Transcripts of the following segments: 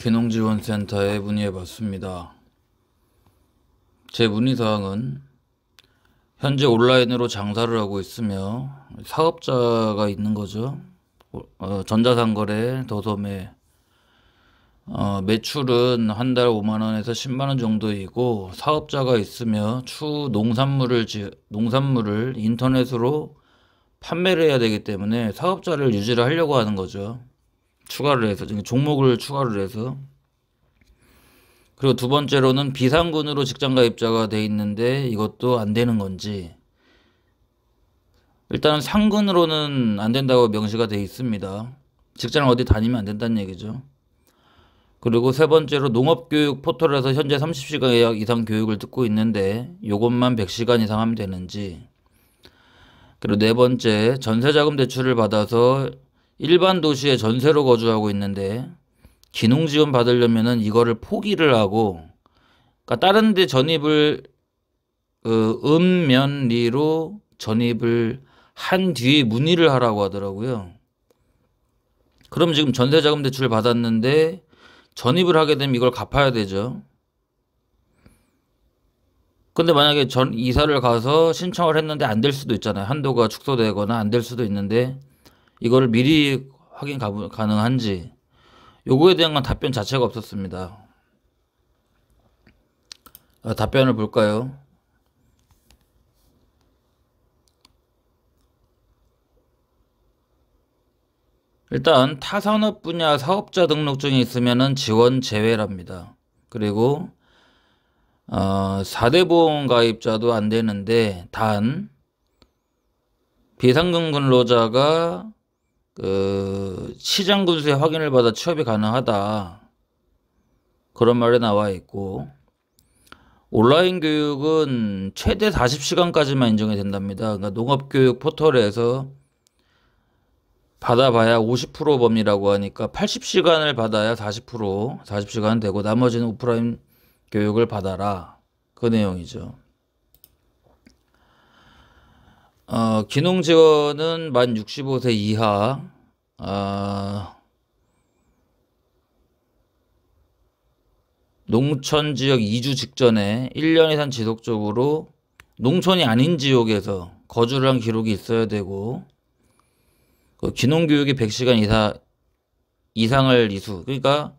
귀농지원센터에 문의해봤습니다. 제 문의사항은 현재 온라인으로 장사를 하고 있으며 사업자가 있는 거죠. 어, 전자상거래, 도소매 어, 매출은 한 달 5만원에서 10만원 정도이고 사업자가 있으며 추후 농산물을, 지, 농산물을 인터넷으로 판매를 해야 되기 때문에 사업자를 유지를 하려고 하는 거죠. 추가를 해서 그러니까 종목을 추가를 해서 그리고 두 번째로는 비상군으로 직장가입자가 돼 있는데 이것도 안 되는 건지 일단은 상근으로는 안 된다고 명시가 돼 있습니다. 직장 어디 다니면 안 된다는 얘기죠. 그리고 세 번째로 농업교육 포털에서 현재 30시간 예약 이상 교육을 듣고 있는데 이것만 100시간 이상 하면 되는지 그리고 네 번째 전세자금 대출을 받아서 일반 도시에 전세로 거주하고 있는데 기농 지원 받으려면은 이거를 포기를 하고 그러니까 다른 데 전입을 그 읍면리로 전입을 한 뒤에 문의를 하라고 하더라고요. 그럼 지금 전세자금 대출 을 받았는데 전입을 하게 되면 이걸 갚아야 되죠. 근데 만약에 전 이사를 가서 신청을 했는데 안 될 수도 있잖아요. 한도가 축소되거나 안 될 수도 있는데 이거를 미리 확인 가능한지 요거에 대한 건 답변 자체가 없었습니다. 아, 답변을 볼까요? 일단 타산업 분야 사업자 등록증이 있으면 지원 제외랍니다. 그리고 어, 4대 보험 가입자도 안 되는데 단 비상금 근로자가 그 시장 군수의 확인을 받아 취업이 가능하다. 그런 말이 나와 있고 온라인 교육은 최대 40시간까지만 인정이 된답니다. 그러니까 농업교육 포털에서 받아봐야 50% 범위라고 하니까 80시간을 받아야 40% 40시간 되고 나머지는 오프라인 교육을 받아라 그 내용이죠. 어, 기농 지원은 만 65세 이하 어, 농촌 지역 이주 직전에 1년 이상 지속적으로 농촌이 아닌 지역에서 거주를 한 기록이 있어야 되고 그 기농교육이 100시간 이사, 이상을 이수 그러니까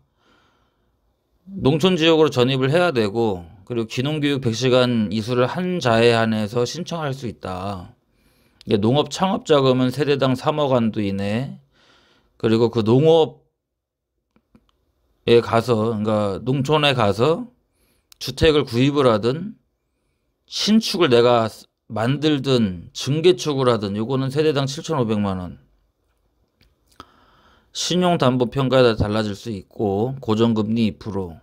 농촌 지역으로 전입을 해야 되고 그리고 기농교육 100시간 이수를 한 자에 한해서 신청할 수 있다. 이게 농업 창업 자금은 세대당 3억 안도 이내 그리고 그 농업에 가서 그러니까 농촌에 가서 주택을 구입을 하든 신축을 내가 만들든 증개축을 하든 요거는 세대당 7,500만 원. 신용담보 평가에 따라 달라질 수 있고 고정금리 2%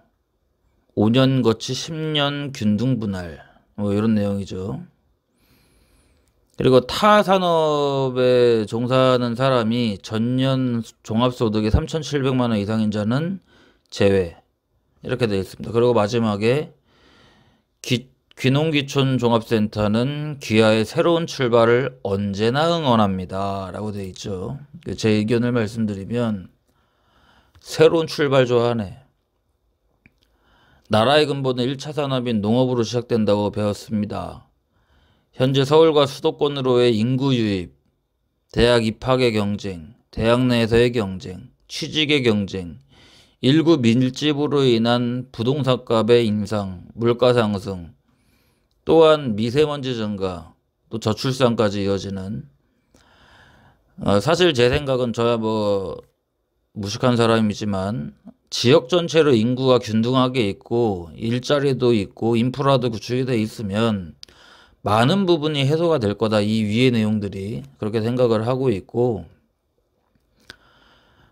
5년 거치 10년 균등 분할 뭐 이런 내용이죠. 그리고 타 산업에 종사하는 사람이 전년 종합소득의 3,700만 원 이상인 자는 제외 이렇게 되어 있습니다. 그리고 마지막에 기, 귀농귀촌 종합센터는 귀하의 새로운 출발을 언제나 응원합니다. 라고 되어 있죠. 그러니까 제 의견을 말씀드리면 새로운 출발 좋아하네. 나라의 근본은 1차 산업인 농업으로 시작된다고 배웠습니다. 현재 서울과 수도권으로의 인구 유입, 대학 입학의 경쟁, 대학 내에서의 경쟁, 취직의 경쟁, 일구 밀집으로 인한 부동산 값의 인상, 물가 상승, 또한 미세먼지 증가, 또 저출산까지 이어지는 어, 사실 제 생각은 저야 뭐 무식한 사람이지만 지역 전체로 인구가 균등하게 있고 일자리도 있고 인프라도 구축이 돼 있으면 많은 부분이 해소가 될 거다. 이 위의 내용들이 그렇게 생각을 하고 있고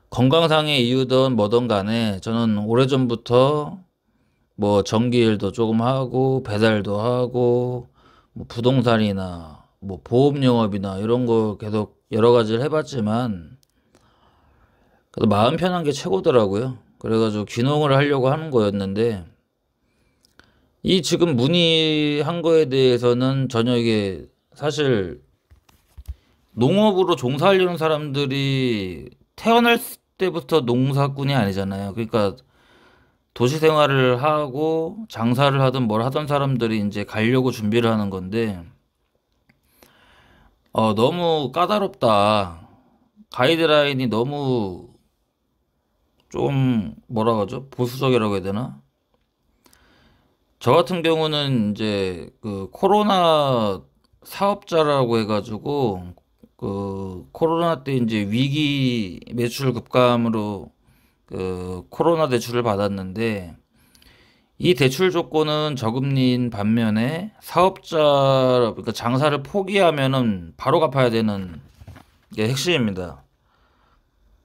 건강상의 이유든 뭐든 간에 저는 오래전부터 뭐 전기일도 조금 하고 배달도 하고 뭐 부동산이나 뭐 보험 영업이나 이런 거 계속 여러 가지를 해봤지만 그래도 마음 편한 게 최고더라고요. 그래가지고 귀농을 하려고 하는 거였는데 이 지금 문의한 거에 대해서는 전혀 이게 사실 농업으로 종사하려는 사람들이 태어날 때부터 농사꾼이 아니잖아요. 그러니까 도시 생활을 하고 장사를 하든 뭘 하던 사람들이 이제 가려고 준비를 하는 건데 어 너무 까다롭다. 가이드라인이 너무 좀 뭐라 고하죠 보수적이라고 해야 되나? 저 같은 경우는 이제 그 코로나 사업자라고 해가지고 그 코로나 때 이제 위기 매출 급감으로 그 코로나 대출을 받았는데 이 대출 조건은 저금리인 반면에 사업자 그러니까 장사를 포기하면은 바로 갚아야 되는 게 핵심입니다.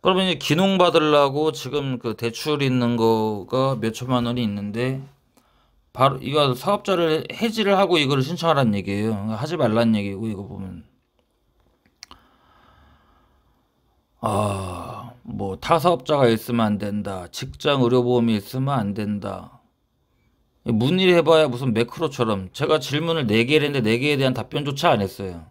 그러면 이제 기농 받으려고 지금 그 대출 있는 거가 몇 천만 원이 있는데 바로 이거 사업자를 해지를 하고 이거를 신청하라는 얘기예요. 그러니까 하지 말라는 얘기고 이거 보면 아, 뭐 타사업자가 있으면 안 된다. 직장 의료보험이 있으면 안 된다. 문의를 해봐야 무슨 매크로처럼 제가 질문을 4개를 했는데 4개에 대한 답변조차 안 했어요.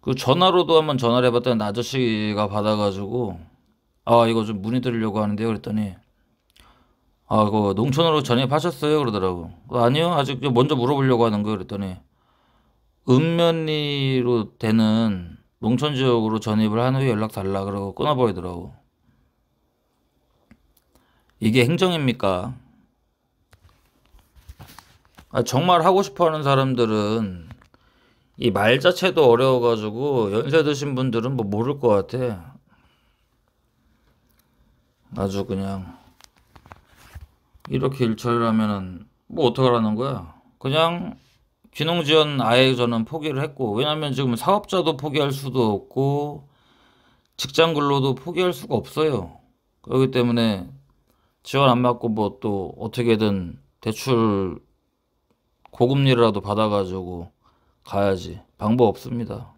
그 전화로도 한번 전화를 해봤더니 아저씨가 받아가지고 아 이거 좀 문의드리려고 하는데요 그랬더니 아 그거 농촌으로 전입하셨어요 그러더라고 어, 아니요 아직 먼저 물어보려고 하는 거 그랬더니 읍면리로 되는 농촌 지역으로 전입을 한 후에 연락 달라 그러고 끊어버리더라고 이게 행정입니까? 아, 정말 하고 싶어하는 사람들은 이 말 자체도 어려워가지고 연세 드신 분들은 뭐 모를 것 같아 아주 그냥 이렇게 일처리를 하면은 뭐 어떡하라는 거야 그냥 기농지원 아예 저는 포기를 했고 왜냐면 지금 사업자도 포기할 수도 없고 직장 근로도 포기할 수가 없어요 그렇기 때문에 지원 안 받고 뭐 또 어떻게든 대출 고금리라도 받아가지고 가야지 방법 없습니다